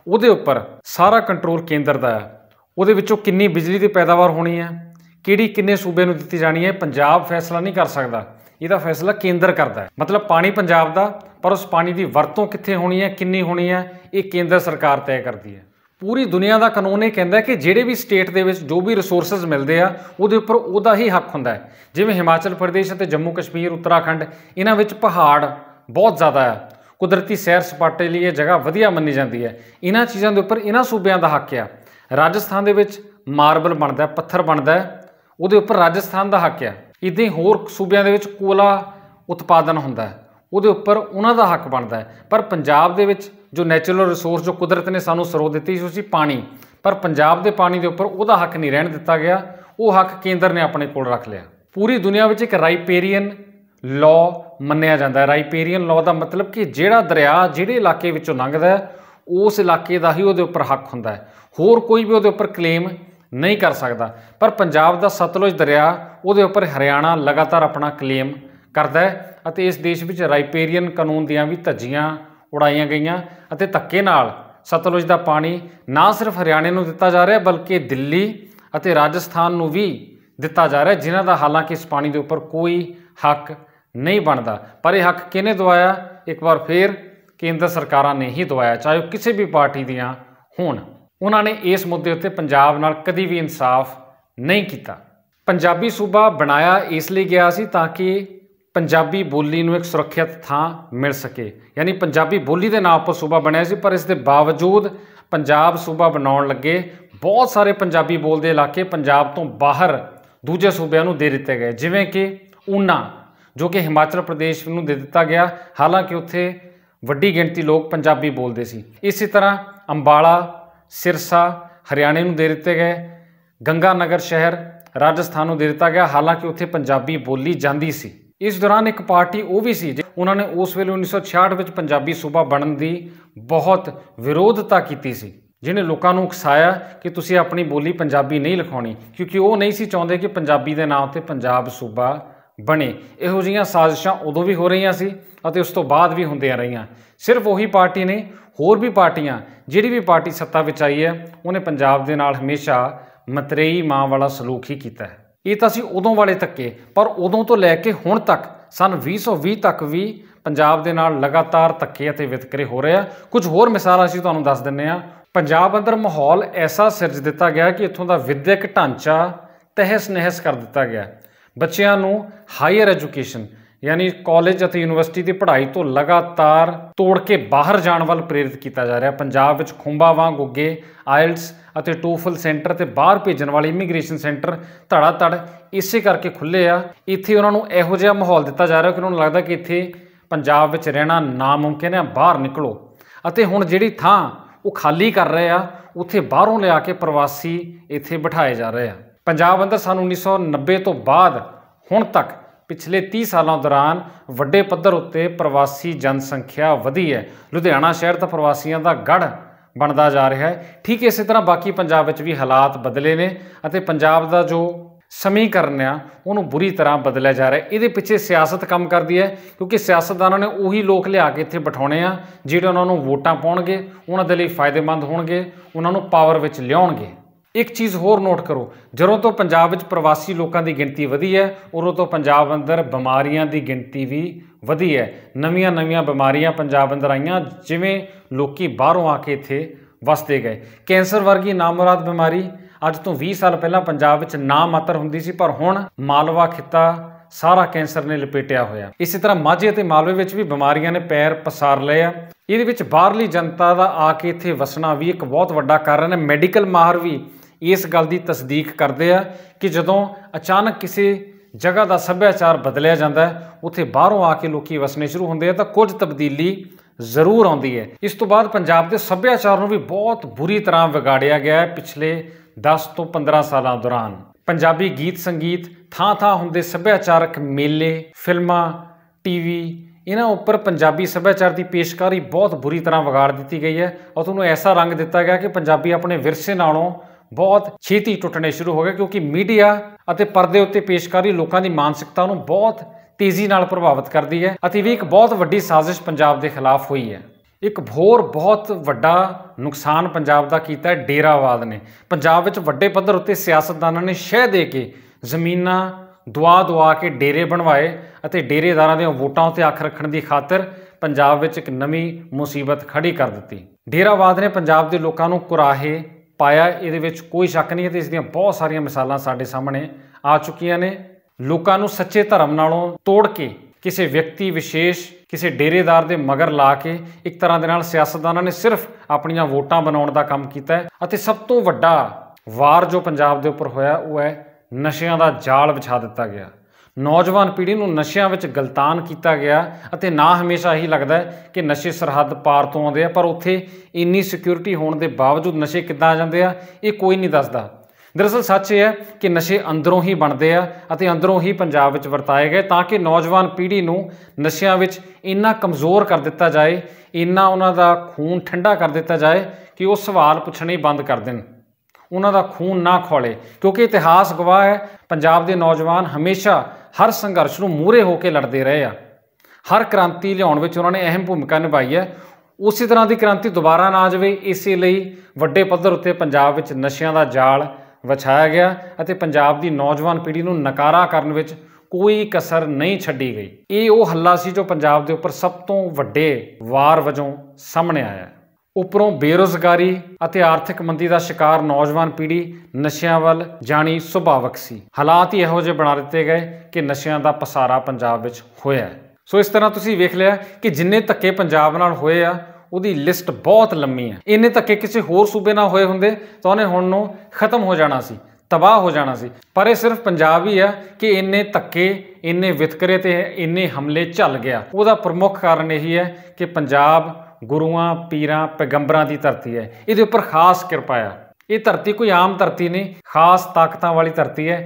ਉਹਦੇ ਉੱਪਰ ਸਾਰਾ ਕੰਟਰੋਲ ਕੇਂਦਰ ਦਾ ਹੈ ਉਹਦੇ ਵਿੱਚੋਂ ਕਿੰਨੀ ਬਿਜਲੀ ਦੀ ਪੈਦਾਵਾਰ ਹੋਣੀ ਹੈ ਕਿਹੜੀ ਕਿੰਨੇ ਸੂਬੇ ਨੂੰ ਦਿੱਤੀ ਜਾਣੀ ਹੈ ਪੰਜਾਬ ਫੈਸਲਾ ਨਹੀਂ ਕਰ ਸਕਦਾ ਇਹਦਾ ਫੈਸਲਾ ਕੇਂਦਰ ਕਰਦਾ ਹੈ ਮਤਲਬ ਪਾਣੀ ਪੰਜਾਬ ਦਾ ਪਰ ਉਸ ਪਾਣੀ ਦੀ ਵਰਤੋਂ ਕਿੱਥੇ ਹੋਣੀ ਹੈ ਕਿੰਨੀ ਹੋਣੀ ਹੈ ਇਹ ਕੇਂਦਰ ਸਰਕਾਰ ਤੈਅ ਕਰਦੀ ਹੈ ਪੂਰੀ ਦੁਨੀਆ ਦਾ ਕਾਨੂੰਨ ਇਹ ਕਹਿੰਦਾ ਕਿ ਜਿਹੜੇ ਵੀ ਸਟੇਟ ਦੇ ਵਿੱਚ ਜੋ ਵੀ ਰਿਸੋਰਸਸ ਮਿਲਦੇ ਆ ਉਹਦੇ ਉੱਪਰ ਉਹਦਾ ਹੀ ਹੱਕ ਹੁੰਦਾ ਹੈ ਜਿਵੇਂ ਹਿਮਾਚਲ ਪ੍ਰਦੇਸ਼ ਅਤੇ ਜੰਮੂ ਕਸ਼ਮੀਰ ਉੱਤਰਾਖੰਡ ਇਹਨਾਂ ਵਿੱਚ ਪਹਾੜ ਬਹੁਤ ਜ਼ਿਆਦਾ ਹੈ ਕੁਦਰਤੀ ਸੈਰ ਸਪਾਟੇ ਲਈ ਇਹ ਜਗ੍ਹਾ ਵਧੀਆ ਮੰਨੀ ਜਾਂਦੀ ਹੈ ਇਹਨਾਂ ਚੀਜ਼ਾਂ ਦੇ ਉੱਪਰ ਇਹਨਾਂ ਸੂਬਿਆਂ ਦਾ ਹੱਕ ਆ ਰਾਜਸਥਾਨ ਦੇ ਵਿੱਚ ਮਾਰਬਲ ਬਣਦਾ ਪੱਥਰ ਬਣਦਾ ਉਹਦੇ ਉੱਪਰ ਰਾਜਸਥਾਨ ਦਾ ਹੱਕ ਆ ਇਦਾਂ ਹੀ ਹੋਰ ਸੂਬਿਆਂ ਦੇ ਵਿੱਚ ਕੋਲਾ ਉਤਪਾਦਨ ਹੁੰਦਾ ਹੈ ਉਹਦੇ ਉੱਪਰ ਉਹਨਾਂ ਦਾ ਹੱਕ ਬਣਦਾ ਹੈ ਪਰ ਪੰਜਾਬ ਦੇ ਵਿੱਚ ਜੋ ਨੈਚੁਰਲ ਰਿਸੋਰਸ ਜੋ ਕੁਦਰਤ ਨੇ ਸਾਨੂੰ ਸਰੋਤ ਦਿੱਤੀ ਸੀ ਉਹ ਪਾਣੀ ਪਰ ਪੰਜਾਬ ਦੇ ਪਾਣੀ ਦੇ ਉੱਪਰ ਉਹਦਾ ਹੱਕ ਨਹੀਂ ਰਹਿਣ ਦਿੱਤਾ ਗਿਆ ਉਹ ਹੱਕ ਕੇਂਦਰ ਨੇ ਆਪਣੇ ਕੋਲ ਰੱਖ ਲਿਆ ਪੂਰੀ ਦੁਨੀਆ ਵਿੱਚ ਇੱਕ ਰਾਈਪੇਰੀਅਨ ਲਾਅ ਮੰਨਿਆ ਜਾਂਦਾ ਹੈ ਰਾਈਪੇਰੀਅਨ ਲਾਅ ਦਾ ਮਤਲਬ ਕਿ ਜਿਹੜਾ ਦਰਿਆ ਜਿਹੜੇ ਇਲਾਕੇ ਵਿੱਚੋਂ ਲੰਘਦਾ ਉਸ ਇਲਾਕੇ ਦਾ ਹੀ ਉਹਦੇ ਉੱਪਰ ਹੱਕ ਹੁੰਦਾ ਹੈ ਹੋਰ ਕੋਈ ਵੀ ਉਹਦੇ ਉੱਪਰ ਕਲੇਮ ਨਹੀਂ ਕਰ ਸਕਦਾ ਪਰ ਪੰਜਾਬ ਦਾ ਸਤਲੁਜ ਦਰਿਆ ਉਹਦੇ ਉੱਪਰ ਹਰਿਆਣਾ ਲਗਾਤਾਰ ਆਪਣਾ ਕਲੇਮ ਕਰਦਾ ਹੈ ਅਤੇ ਇਸ ਦੇਸ਼ ਵਿੱਚ ਰਾਈਪੇਰੀਅਨ ਕਾਨੂੰਨ ਦੀਆਂ ਵੀ ਧੱਜੀਆਂ ਉਡਾਈਆਂ ਗਈਆਂ ਅਤੇ ਧੱਕੇ ਨਾਲ ਸਤਲੁਜ ਦਾ ਪਾਣੀ ਨਾ ਸਿਰਫ ਹਰਿਆਣੇ ਨੂੰ ਦਿੱਤਾ ਜਾ ਰਿਹਾ ਬਲਕਿ ਦਿੱਲੀ ਅਤੇ ਰਾਜਸਥਾਨ ਨੂੰ ਵੀ ਦਿੱਤਾ ਜਾ ਰਿਹਾ ਜਿਨ੍ਹਾਂ ਦਾ ਹਾਲਾਂਕਿ ਇਸ ਪਾਣੀ ਦੇ ਉੱਪਰ ਕੋਈ ਹੱਕ ਨਹੀਂ ਬਣਦਾ ਪਰ ਇਹ ਹੱਕ ਕਿਹਨੇ ਦਵਾਇਆ ਇੱਕ ਵਾਰ ਫੇਰ ਕੇਂਦਰ ਸਰਕਾਰਾਂ ਨੇ ਹੀ ਦਵਾਇਆ ਚਾਹੇ ਕਿਸੇ ਵੀ ਪਾਰਟੀ ਦੀਆਂ ਹੋਣ ਉਹਨਾਂ ਨੇ ਇਸ ਮੁੱਦੇ ਉੱਤੇ ਪੰਜਾਬ ਨਾਲ ਕਦੀ ਵੀ ਇਨਸਾਫ ਨਹੀਂ ਕੀਤਾ ਪੰਜਾਬੀ ਸੂਬਾ ਬਣਾਇਆ ਇਸ ਲਈ ਗਿਆ ਸੀ ਤਾਂ ਕਿ ਪੰਜਾਬੀ ਬੋਲੀ ਨੂੰ ਇੱਕ ਸੁਰੱਖਿਅਤ ਥਾਂ ਮਿਲ ਸਕੇ ਯਾਨੀ ਪੰਜਾਬੀ ਬੋਲੀ ਦੇ ਨਾਮ ਉੱਪਰ ਸੂਬਾ ਬਣਿਆ ਸੀ ਪਰ ਇਸ ਦੇ ਬਾਵਜੂਦ ਪੰਜਾਬ ਸੂਬਾ ਬਣਾਉਣ ਲੱਗੇ ਬਹੁਤ ਸਾਰੇ ਪੰਜਾਬੀ ਬੋਲਦੇ ਇਲਾਕੇ ਪੰਜਾਬ ਤੋਂ ਬਾਹਰ ਦੂਜੇ ਸੂਬਿਆਂ ਨੂੰ ਦੇ ਦਿੱਤੇ ਗਏ ਜਿਵੇਂ ਕਿ ਊਨਾ ਜੋ ਕਿ ਹਿਮਾਚਲ ਪ੍ਰਦੇਸ਼ ਨੂੰ ਦੇ ਦਿੱਤਾ ਗਿਆ ਹਾਲਾਂਕਿ ਉੱਥੇ ਵੱਡੀ ਗਿਣਤੀ ਲੋਕ ਪੰਜਾਬੀ ਬੋਲਦੇ ਸੀ ਇਸੇ ਤਰ੍ਹਾਂ ਅੰਬਾਲਾ ਸਿਰਸਾ ਹਰਿਆਣੇ ਨੂੰ ਦੇ ਦਿੱਤੇ ਗਏ ਗੰਗਾ ਨਗਰ ਸ਼ਹਿਰ ਰਾਜਸਥਾਨ ਨੂੰ ਦੇ ਦਿੱਤਾ ਗਿਆ ਹਾਲਾਂਕਿ ਉੱਥੇ ਪੰਜਾਬੀ ਬੋਲੀ ਜਾਂਦੀ ਸੀ ਇਸ ਦੌਰਾਨ ਇੱਕ ਪਾਰਟੀ ਉਹ ਵੀ ਸੀ ਉਹਨਾਂ ਨੇ ਉਸ ਵੇਲੇ 1966 ਵਿੱਚ ਪੰਜਾਬੀ ਸੂਬਾ ਬਣਨ ਦੀ ਬਹੁਤ ਵਿਰੋਧਤਾ ਕੀਤੀ ਸੀ ਜਿਹਨੇ ਲੋਕਾਂ ਨੂੰ ਉਕਸਾਇਆ ਕਿ ਤੁਸੀਂ ਆਪਣੀ ਬੋਲੀ ਪੰਜਾਬੀ ਨਹੀਂ ਲਿਖਾਉਣੀ ਕਿਉਂਕਿ ਉਹ ਨਹੀਂ ਸੀ ਚਾਹੁੰਦੇ ਕਿ ਪੰਜਾਬੀ ਦੇ ਨਾਂ ਤੇ ਪੰਜਾਬ ਸੂਬਾ ਬਣੇ ਇਹੋ ਜਿਹੀਆਂ ਸਾਜ਼ਿਸ਼ਾਂ ਉਦੋਂ ਵੀ ਹੋ ਰਹੀਆਂ ਸੀ ਅਤੇ ਉਸ ਤੋਂ ਬਾਅਦ ਵੀ ਹੁੰਦੀਆਂ ਰਹੀਆਂ ਸਿਰਫ ਉਹੀ ਪਾਰਟੀ ਨੇ ਹੋਰ ਵੀ ਪਾਰਟੀਆਂ ਜਿਹੜੀ ਵੀ ਪਾਰਟੀ ਸੱਤਾ ਵਿੱਚ ਆਈ ਹੈ ਉਹਨੇ ਪੰਜਾਬ ਦੇ ਨਾਲ ਹਮੇਸ਼ਾ ਮਤਰੇਈ ਮਾਂ ਵਾਲਾ ਸਲੂਕ ਹੀ ਕੀਤਾ ਹੈ ਇਹ ਤਾਂ ਸੀ ਉਦੋਂ ਵਾਲੇ ਤੱਕੇ ਪਰ ਉਦੋਂ ਤੋਂ ਲੈ ਕੇ ਹੁਣ ਤੱਕ ਸਨ 2020 ਤੱਕ ਵੀ ਪੰਜਾਬ ਦੇ ਨਾਲ ਲਗਾਤਾਰ ਤੱਕੇ ਅਤੇ ਵਿਤਕਰੇ ਹੋ ਰਹੇ ਆ ਕੁਝ ਹੋਰ ਮਿਸਾਲਾਂ ਅਸੀਂ ਤੁਹਾਨੂੰ ਦੱਸ ਦਿੰਨੇ ਆ ਪੰਜਾਬ ਅੰਦਰ ਮਾਹੌਲ ਐਸਾ ਸਿਰਜ ਦਿੱਤਾ ਗਿਆ ਕਿ ਇੱਥੋਂ ਦਾ ਵਿਦਿਅਕ ਢਾਂਚਾ ਤਹਿਸ-ਨਹਿਸ ਕਰ ਦਿੱਤਾ ਗਿਆ ਬੱਚਿਆਂ ਨੂੰ ਹਾਇਰ ਐਜੂਕੇਸ਼ਨ ਯਾਨੀ ਕਾਲਜ ਅਤੇ ਯੂਨੀਵਰਸਿਟੀ ਦੀ ਪੜ੍ਹਾਈ ਤੋਂ ਲਗਾਤਾਰ ਤੋੜ ਕੇ ਬਾਹਰ ਜਾਣ ਵੱਲ ਪ੍ਰੇਰਿਤ ਕੀਤਾ ਜਾ ਰਿਹਾ ਪੰਜਾਬ ਵਿੱਚ ਖੁੰਬਾ ਵਾਂਗ ਉੱਗੇ ਆਇਲਟਸ ਅਤੇ ਟੋਫਲ ਸੈਂਟਰ ਤੇ ਬਾਹਰ ਭੇਜਣ ਵਾਲੇ ਇਮੀਗ੍ਰੇਸ਼ਨ ਸੈਂਟਰ ਧੜਾ ਧੜ ਇਸੇ ਕਰਕੇ ਖੁੱਲੇ ਆ ਇੱਥੇ ਉਹਨਾਂ ਨੂੰ ਇਹੋ ਜਿਹਾ ਮਾਹੌਲ ਦਿੱਤਾ ਜਾ ਰਿਹਾ ਕਿ ਉਹਨਾਂ ਨੂੰ ਲੱਗਦਾ ਕਿ ਇੱਥੇ ਪੰਜਾਬ ਵਿੱਚ ਰਹਿਣਾ ਨਾਮੁਮਕਿਨ ਹੈ ਬਾਹਰ ਨਿਕਲੋ ਅਤੇ ਹੁਣ ਜਿਹੜੀ ਥਾਂ ਉਹ ਖਾਲੀ ਕਰ ਰਹੇ ਆ ਉੱਥੇ ਬਾਹਰੋਂ ਲਿਆ ਕੇ ਪ੍ਰਵਾਸੀ ਇੱਥੇ ਬਿਠਾਏ ਜਾ ਰਹੇ ਆ ਪੰਜਾਬ ਅੰਦਰ ਸਾਨੂੰ 1990 ਤੋਂ ਬਾਅਦ ਹੁਣ ਤੱਕ ਪਿਛਲੇ 30 ਸਾਲਾਂ ਦੌਰਾਨ ਵੱਡੇ ਪੱਧਰ ਉੱਤੇ ਪ੍ਰਵਾਸੀ ਜਨਸੰਖਿਆ ਵਧੀ ਹੈ ਲੁਧਿਆਣਾ ਸ਼ਹਿਰ ਤਾਂ ਪ੍ਰਵਾਸੀਆਂ ਦਾ ਗੜ ਬਣਦਾ ਜਾ ਰਿਹਾ ਹੈ ਠੀਕ ਇਸੇ ਤਰ੍ਹਾਂ ਬਾਕੀ ਪੰਜਾਬ ਵਿੱਚ ਵੀ ਹਾਲਾਤ ਬਦਲੇ ਨੇ ਅਤੇ ਪੰਜਾਬ ਦਾ ਜੋ ਸਮੀਕਰਨ ਆ ਉਹਨੂੰ ਬੁਰੀ ਤਰ੍ਹਾਂ ਬਦਲਿਆ ਜਾ ਰਿਹਾ ਇਹਦੇ ਪਿੱਛੇ ਸਿਆਸਤ ਕੰਮ ਕਰਦੀ ਹੈ ਕਿਉਂਕਿ ਸਿਆਸਤਦਾਨਾਂ ਨੇ ਉਹੀ ਲੋਕ ਲਿਆ ਕੇ ਇੱਥੇ ਬਿਠਾਉਣੇ ਆ ਜਿਹੜੇ ਉਹਨਾਂ ਨੂੰ ਵੋਟਾਂ ਪਾਉਣਗੇ ਉਹਨਾਂ ਦੇ ਲਈ ਫਾਇਦੇਮੰਦ ਹੋਣਗੇ ਉਹਨਾਂ ਨੂੰ ਪਾਵਰ ਵਿੱਚ ਲਿਆਉਣਗੇ ਇੱਕ ਚੀਜ਼ ਹੋਰ ਨੋਟ ਕਰੋ ਜਦੋਂ ਤੋਂ ਪੰਜਾਬ ਵਿੱਚ ਪ੍ਰਵਾਸੀ ਲੋਕਾਂ ਦੀ ਗਿਣਤੀ ਵਧੀ ਹੈ ਉਦੋਂ ਤੋਂ ਪੰਜਾਬ ਅੰਦਰ ਬਿਮਾਰੀਆਂ ਦੀ ਗਿਣਤੀ ਵੀ ਵਧੀ ਹੈ ਨਵੀਆਂ-ਨਵੀਆਂ ਬਿਮਾਰੀਆਂ ਪੰਜਾਬ ਅੰਦਰ ਆਈਆਂ ਜਿਵੇਂ ਲੋਕੀ ਬਾਹਰੋਂ ਆ ਕੇ ਇੱਥੇ ਵਸਦੇ ਗਏ ਕੈਂਸਰ ਵਰਗੀ ਨਾਮੁਰਾਦ ਬਿਮਾਰੀ ਅੱਜ ਤੋਂ 20 ਸਾਲ ਪਹਿਲਾਂ ਪੰਜਾਬ ਵਿੱਚ ਨਾ ਮਾਤਰ ਹੁੰਦੀ ਸੀ ਪਰ ਹੁਣ ਮਾਲਵਾ ਖਿੱਤਾ ਸਾਰਾ ਕੈਂਸਰ ਨੇ ਲਪੇਟਿਆ ਹੋਇਆ ਇਸੇ ਤਰ੍ਹਾਂ ਮਾਝੇ ਅਤੇ ਮਾਲਵੇ ਵਿੱਚ ਵੀ ਬਿਮਾਰੀਆਂ ਨੇ ਪੈਰ ਪਸਾਰ ਲਏ ਆ ਇਹਦੇ ਵਿੱਚ ਬਾਹਰਲੀ ਜਨਤਾ ਦਾ ਆ ਕੇ ਇੱਥੇ ਵਸਣਾ ਵੀ ਇੱਕ ਬਹੁਤ ਵੱਡਾ ਕਾਰਨ ਹੈ ਮੈਡੀਕਲ ਮਾਹਰ ਵੀ ਇਸ ਗੱਲ ਦੀ ਤਸਦੀਕ ਕਰਦੇ ਆ ਕਿ ਜਦੋਂ ਅਚਾਨਕ ਕਿਸੇ ਜਗ੍ਹਾ ਦਾ ਸੱਭਿਆਚਾਰ ਬਦਲਿਆ ਜਾਂਦਾ ਉੱਥੇ ਬਾਹਰੋਂ ਆ ਕੇ ਲੋਕੀ ਵਸਨੇ ਸ਼ੁਰੂ ਹੁੰਦੇ ਆ ਤਾਂ ਕੁਝ ਤਬਦੀਲੀ ਜ਼ਰੂਰ ਆਉਂਦੀ ਹੈ ਇਸ ਤੋਂ ਬਾਅਦ ਪੰਜਾਬ ਦੇ ਸੱਭਿਆਚਾਰ ਨੂੰ ਵੀ ਬਹੁਤ ਬੁਰੀ ਤਰ੍ਹਾਂ ਵਿਗਾੜਿਆ ਗਿਆ ਹੈ ਪਿਛਲੇ 10 ਤੋਂ 15 ਸਾਲਾਂ ਦੌਰਾਨ ਪੰਜਾਬੀ ਗੀਤ ਸੰਗੀਤ ਥਾਂ-ਥਾਂ ਹੁੰਦੇ ਸੱਭਿਆਚਾਰਕ ਮੇਲੇ ਫਿਲਮਾਂ ਟੀਵੀ ਇਹਨਾਂ ਉੱਪਰ ਪੰਜਾਬੀ ਸੱਭਿਆਚਾਰ ਦੀ ਪੇਸ਼ਕਾਰੀ ਬਹੁਤ ਬੁਰੀ ਤਰ੍ਹਾਂ ਵਿਗਾੜ ਦਿੱਤੀ ਗਈ ਹੈ ਔਰ ਤੁਹਾਨੂੰ ਐਸਾ ਰੰਗ ਦਿੱਤਾ ਗਿਆ ਕਿ ਪੰਜਾਬੀ ਆਪਣੇ ਵਿਰਸੇ ਨਾਲੋਂ ਬਹੁਤ ਛੇਤੀ ਟੁੱਟਣੇ ਸ਼ੁਰੂ ਹੋ ਗਏ ਕਿਉਂਕਿ ਮੀਡੀਆ ਅਤੇ ਪਰਦੇ ਉੱਤੇ ਪੇਸ਼ਕਾਰੀ ਲੋਕਾਂ ਦੀ ਮਾਨਸਿਕਤਾ ਨੂੰ ਬਹੁਤ ਤੇਜ਼ੀ ਨਾਲ ਪ੍ਰਭਾਵਿਤ ਕਰਦੀ ਹੈ ਅਤੇ ਵੀ ਇੱਕ ਬਹੁਤ ਵੱਡੀ ਸਾਜ਼ਿਸ਼ ਪੰਜਾਬ ਦੇ ਖਿਲਾਫ ਹੋਈ ਹੈ ਇੱਕ ਹੋਰ ਬਹੁਤ ਵੱਡਾ ਨੁਕਸਾਨ ਪੰਜਾਬ ਦਾ ਕੀਤਾ ਹੈ ਡੇਰਾਵਾਦ ਨੇ ਪੰਜਾਬ ਵਿੱਚ ਵੱਡੇ ਪੱਧਰ ਉੱਤੇ ਸਿਆਸਤਦਾਨਾਂ ਨੇ ਸ਼ਹਿ ਦੇ ਕੇ ਜ਼ਮੀਨਾਂ ਦੁਆ ਦੁਆ ਕੇ ਡੇਰੇ ਬਣਵਾਏ ਅਤੇ ਡੇਰੇਦਾਰਾਂ ਦੇ ਵੋਟਾਂ ਉੱਤੇ ਅੱਖ ਰੱਖਣ ਦੀ ਖਾਤਰ ਪੰਜਾਬ ਵਿੱਚ ਇੱਕ ਨਵੀਂ ਮੁਸੀਬਤ ਖੜੀ ਕਰ ਦਿੱਤੀ ਡੇਰਾਵਾਦ ਨੇ ਪੰਜਾਬ ਦੇ ਲੋਕਾਂ ਨੂੰ ਕੁਰਾਹੇ ਪਾਇਆ ਇਹਦੇ ਵਿੱਚ ਕੋਈ ਸ਼ੱਕ ਨਹੀਂ ਹੈ ਤੇ ਇਸ ਦੀਆਂ ਬਹੁਤ ਸਾਰੀਆਂ ਮਿਸਾਲਾਂ ਸਾਡੇ ਸਾਹਮਣੇ ਆ ਚੁੱਕੀਆਂ ਨੇ ਲੋਕਾਂ ਨੂੰ ਸੱਚੇ ਧਰਮ ਨਾਲੋਂ ਤੋੜ ਕੇ ਕਿਸੇ ਵਿਅਕਤੀ ਵਿਸ਼ੇਸ਼ ਕਿਸੇ ਡੇਰੇਦਾਰ ਦੇ ਮਗਰ ਲਾ ਕੇ ਇੱਕ ਤਰ੍ਹਾਂ ਦੇ ਨਾਲ ਸਿਆਸਤਦਾਨਾਂ ਨੇ ਸਿਰਫ ਆਪਣੀਆਂ ਵੋਟਾਂ ਬਣਾਉਣ ਦਾ ਕੰਮ ਕੀਤਾ ਹੈ ਅਤੇ ਸਭ ਤੋਂ ਵੱਡਾ ਵਾਰ ਜੋ ਪੰਜਾਬ ਦੇ ਉੱਪਰ ਹੋਇਆ ਉਹ ਹੈ ਨਸ਼ਿਆਂ ਦਾ ਜਾਲ ਵਿਛਾ ਦਿੱਤਾ ਗਿਆ ਨੌਜਵਾਨ ਪੀੜ੍ਹੀ ਨੂੰ ਨਸ਼ਿਆਂ ਵਿੱਚ ਗਲਤਾਨ ਕੀਤਾ ਗਿਆ ਅਤੇ ਨਾ ਹਮੇਸ਼ਾ ਹੀ ਲੱਗਦਾ ਹੈ ਕਿ ਨਸ਼ੇ ਸਰਹੱਦ ਪਾਰ ਤੋਂ ਆਉਂਦੇ ਆ ਪਰ ਉੱਥੇ ਇੰਨੀ ਸਿਕਿਉਰਿਟੀ ਹੋਣ ਦੇ ਬਾਵਜੂਦ ਨਸ਼ੇ ਕਿੱਦਾਂ ਆ ਜਾਂਦੇ ਆ ਇਹ ਕੋਈ ਨਹੀਂ ਦੱਸਦਾ ਦਰਅਸਲ ਸੱਚ ਇਹ ਹੈ ਕਿ ਨਸ਼ੇ ਅੰਦਰੋਂ ਹੀ ਬਣਦੇ ਆ ਅਤੇ ਅੰਦਰੋਂ ਹੀ ਪੰਜਾਬ ਵਿੱਚ ਵਰਤਾਏ ਗਏ ਤਾਂ ਕਿ ਨੌਜਵਾਨ ਪੀੜ੍ਹੀ ਨੂੰ ਨਸ਼ਿਆਂ ਵਿੱਚ ਇੰਨਾ ਕਮਜ਼ੋਰ ਕਰ ਦਿੱਤਾ ਜਾਏ ਇੰਨਾ ਉਹਨਾਂ ਦਾ ਖੂਨ ਠੰਡਾ ਕਰ ਦਿੱਤਾ ਜਾਏ ਕਿ ਉਹ ਸਵਾਲ ਪੁੱਛਣੇ ਬੰਦ ਕਰ ਦੇਣ ਉਹਨਾਂ ਦਾ ਖੂਨ ਨਾ ਖੋਲੇ ਕਿਉਂਕਿ ਇਤਿਹਾਸ ਗਵਾਹ ਹੈ ਪੰਜਾਬ ਦੇ ਨੌਜਵਾਨ ਹਮੇਸ਼ਾ ਹਰ ਸੰਘਰਸ਼ ਨੂੰ ਮੂਹਰੇ ਹੋ ਕੇ ਲੜਦੇ ਰਹੇ ਆ ਹਰ ਕ੍ਰਾਂਤੀ ਲਿਆਉਣ ਵਿੱਚ ਉਹਨਾਂ ਨੇ ਅਹਿਮ ਭੂਮਿਕਾ ਨਿਭਾਈ ਹੈ ਉਸੇ ਤਰ੍ਹਾਂ ਦੀ ਕ੍ਰਾਂਤੀ ਦੁਬਾਰਾ ਨਾ ਆਜਵੇ ਜਾਵੇ ਇਸੇ ਲਈ ਵੱਡੇ ਪੱਧਰ ਉੱਤੇ ਪੰਜਾਬ ਵਿੱਚ ਨਸ਼ਿਆਂ ਦਾ ਜਾਲ ਵਿਛਾਇਆ ਗਿਆ ਅਤੇ ਪੰਜਾਬ ਦੀ ਨੌਜਵਾਨ ਪੀੜ੍ਹੀ ਨੂੰ ਨਕਾਰਾ ਕਰਨ ਵਿੱਚ ਕੋਈ ਕਸਰ ਨਹੀਂ ਛੱਡੀ ਗਈ ਇਹ ਉਹ ਹੱਲਾ ਸੀ ਜੋ ਪੰਜਾਬ ਦੇ ਉੱਪਰ ਸਭ ਤੋਂ ਵੱਡੇ ਵਾਰ ਵਜੋਂ ਸਾਹਮਣੇ ਆਇਆ ਉਪਰੋਂ ਬੇਰੋਜ਼ਗਾਰੀ ਅਤੇ ਆਰਥਿਕ ਮੰਦੀ ਦਾ ਸ਼ਿਕਾਰ ਨੌਜਵਾਨ ਪੀੜ੍ਹੀ ਨਸ਼ਿਆਂ ਵੱਲ ਜਾਣੀ ਸੁਭਾਵਕ ਸੀ ਹਾਲਾਤ ਹੀ ਇਹੋ ਜਿਹੇ ਬਣਾ ਦਿੱਤੇ ਗਏ ਕਿ ਨਸ਼ਿਆਂ ਦਾ ਪਸਾਰਾ ਪੰਜਾਬ ਵਿੱਚ ਹੋਇਆ ਸੋ ਇਸ ਤਰ੍ਹਾਂ ਤੁਸੀਂ ਵੇਖ ਲਿਆ ਕਿ ਜਿੰਨੇ ਧੱਕੇ ਪੰਜਾਬ ਨਾਲ ਹੋਏ ਆ ਉਹਦੀ ਲਿਸਟ ਬਹੁਤ ਲੰਮੀ ਹੈ ਇੰਨੇ ਧੱਕੇ ਕਿਸੇ ਹੋਰ ਸੂਬੇ ਨਾਲ ਹੋਏ ਹੁੰਦੇ ਤਾਂ ਉਹਨੇ ਹੁਣ ਨੂੰ ਖਤਮ ਹੋ ਜਾਣਾ ਸੀ ਤਬਾਹ ਹੋ ਜਾਣਾ ਸੀ ਪਰ ਇਹ ਸਿਰਫ ਪੰਜਾਬ ਹੀ ਆ ਕਿ ਇੰਨੇ ਧੱਕੇ ਇੰਨੇ ਵਿਤਕਰੇ ਤੇ ਇੰਨੇ ਹਮਲੇ ਚੱਲ ਗਿਆ ਉਹਦਾ ਪ੍ਰਮੁੱਖ ਕਾਰਨ ਇਹੀ ਹੈ ਕਿ ਪੰਜਾਬ ਗੁਰੂਆਂ ਪੀਰਾਂ ਪੈਗੰਬਰਾਂ ਦੀ ਧਰਤੀ ਹੈ ਇਹਦੇ ਉੱਪਰ ਖਾਸ ਕਿਰਪਾ ਆ ਇਹ ਧਰਤੀ ਕੋਈ ਆਮ ਧਰਤੀ ਨਹੀਂ ਖਾਸ ਤਾਕਤਾਂ ਵਾਲੀ ਧਰਤੀ ਹੈ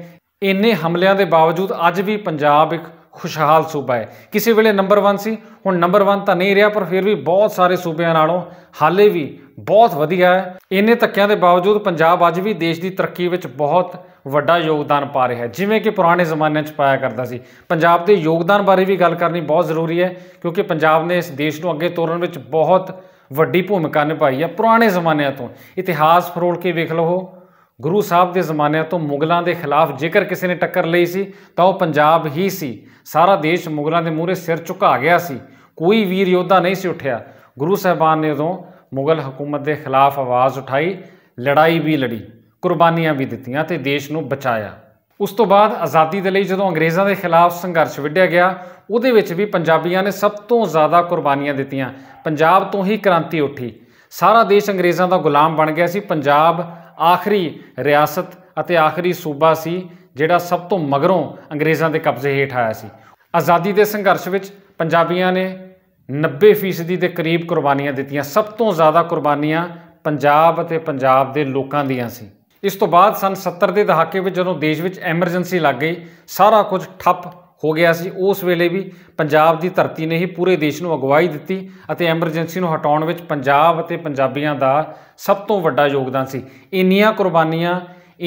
ਇੰਨੇ ਹਮਲਿਆਂ ਦੇ ਬਾਵਜੂਦ ਅੱਜ ਵੀ ਪੰਜਾਬ ਇੱਕ ਖੁਸ਼ਹਾਲ ਸੂਬਾ ਹੈ ਕਿਸੇ ਵੇਲੇ ਨੰਬਰ 1 ਸੀ ਹੁਣ ਨੰਬਰ 1 ਤਾਂ ਨਹੀਂ ਰਿਹਾ ਪਰ ਫਿਰ ਵੀ ਬਹੁਤ ਸਾਰੇ ਸੂਬਿਆਂ ਨਾਲੋਂ ਹਾਲੇ ਵੀ ਬਹੁਤ ਵਧੀਆ ਹੈ ਇੰਨੇ ਧੱਕਿਆਂ ਦੇ ਬਾਵਜੂਦ ਪੰਜਾਬ ਅੱਜ ਵੀ ਦੇਸ਼ ਦੀ ਤਰੱਕੀ ਵਿੱਚ ਬਹੁਤ ਵੱਡਾ ਯੋਗਦਾਨ ਪਾ ਰਿਹਾ ਹੈ ਜਿਵੇਂ ਕਿ ਪੁਰਾਣੇ ਜ਼ਮਾਨੇ 'ਚ ਪਾਇਆ ਕਰਦਾ ਸੀ ਪੰਜਾਬ ਦੇ ਯੋਗਦਾਨ ਬਾਰੇ ਵੀ ਗੱਲ ਕਰਨੀ ਬਹੁਤ ਜ਼ਰੂਰੀ ਹੈ ਕਿਉਂਕਿ ਪੰਜਾਬ ਨੇ ਇਸ ਦੇਸ਼ ਨੂੰ ਅੱਗੇ ਤੋਰਨ ਵਿੱਚ ਬਹੁਤ ਵੱਡੀ ਭੂਮਿਕਾ ਨਿਭਾਈ ਹੈ ਪੁਰਾਣੇ ਜ਼ਮਾਨਿਆਂ ਤੋਂ ਇਤਿਹਾਸ ਫਰੋਲ ਕੇ ਵੇਖ ਲਓ ਗੁਰੂ ਸਾਹਿਬ ਦੇ ਜ਼ਮਾਨਿਆਂ ਤੋਂ ਮੁਗਲਾਂ ਦੇ ਖਿਲਾਫ ਜੇਕਰ ਕਿਸੇ ਨੇ ਟੱਕਰ ਲਈ ਸੀ ਤਾਂ ਉਹ ਪੰਜਾਬ ਹੀ ਸੀ ਸਾਰਾ ਦੇਸ਼ ਮੁਗਲਾਂ ਦੇ ਮੂਹਰੇ ਸਿਰ ਝੁਕਾ ਗਿਆ ਸੀ ਕੋਈ ਵੀਰ ਯੋਧਾ ਨਹੀਂ ਸੀ ਉੱਠਿਆ ਗੁਰੂ ਸਾਹਿਬਾਨ ਨੇ ਉਦੋਂ ਮੁਗਲ ਹਕੂਮਤ ਦੇ ਖਿਲਾਫ ਆਵਾਜ਼ ਉਠਾਈ ਲੜਾਈ ਵੀ ਲੜੀ ਕੁਰਬਾਨੀਆਂ ਵੀ ਦਿੱਤੀਆਂ ਤੇ ਦੇਸ਼ ਨੂੰ ਬਚਾਇਆ ਉਸ ਤੋਂ ਬਾਅਦ ਆਜ਼ਾਦੀ ਦੇ ਲਈ ਜਦੋਂ ਅੰਗਰੇਜ਼ਾਂ ਦੇ ਖਿਲਾਫ ਸੰਘਰਸ਼ ਵਿੱਢਿਆ ਗਿਆ ਉਹਦੇ ਵਿੱਚ ਵੀ ਪੰਜਾਬੀਆਂ ਨੇ ਸਭ ਤੋਂ ਜ਼ਿਆਦਾ ਕੁਰਬਾਨੀਆਂ ਦਿੱਤੀਆਂ ਪੰਜਾਬ ਤੋਂ ਹੀ ਕ੍ਰਾਂਤੀ ਉੱਠੀ ਸਾਰਾ ਦੇਸ਼ ਅੰਗਰੇਜ਼ਾਂ ਦਾ ਗੁਲਾਮ ਬਣ ਗਿਆ ਸੀ ਪੰਜਾਬ ਆਖਰੀ ਰਿਆਸਤ ਅਤੇ ਆਖਰੀ ਸੂਬਾ ਸੀ ਜਿਹੜਾ ਸਭ ਤੋਂ ਮਗਰੋਂ ਅੰਗਰੇਜ਼ਾਂ ਦੇ ਕਬਜ਼ੇ ਹੇਠ ਆਇਆ ਸੀ ਆਜ਼ਾਦੀ ਦੇ ਸੰਘਰਸ਼ ਵਿੱਚ ਪੰਜਾਬੀਆਂ ਨੇ 90% ਦੇ ਕਰੀਬ ਕੁਰਬਾਨੀਆਂ ਦਿੱਤੀਆਂ ਸਭ ਤੋਂ ਜ਼ਿਆਦਾ ਕੁਰਬਾਨੀਆਂ ਪੰਜਾਬ ਅਤੇ ਪੰਜਾਬ ਦੇ ਲੋਕਾਂ ਦੀਆਂ ਸੀ ਇਸ ਤੋਂ ਬਾਅਦ ਸਨ 70 ਦੇ ਦਹਾਕੇ ਵਿੱਚ ਜਦੋਂ ਦੇਸ਼ ਵਿੱਚ ਐਮਰਜੈਂਸੀ ਲੱਗ ਗਈ ਸਾਰਾ ਕੁਝ ਠੱਪ ਹੋ ਗਿਆ ਸੀ ਉਸ ਵੇਲੇ ਵੀ ਪੰਜਾਬ ਦੀ ਧਰਤੀ ਨੇ ਹੀ ਪੂਰੇ ਦੇਸ਼ ਨੂੰ ਅਗਵਾਈ ਦਿੱਤੀ ਅਤੇ ਐਮਰਜੈਂਸੀ ਨੂੰ ਹਟਾਉਣ ਵਿੱਚ ਪੰਜਾਬ ਅਤੇ ਪੰਜਾਬੀਆਂ ਦਾ ਸਭ ਤੋਂ ਵੱਡਾ ਯੋਗਦਾਨ ਸੀ ਇੰਨੀਆਂ ਕੁਰਬਾਨੀਆਂ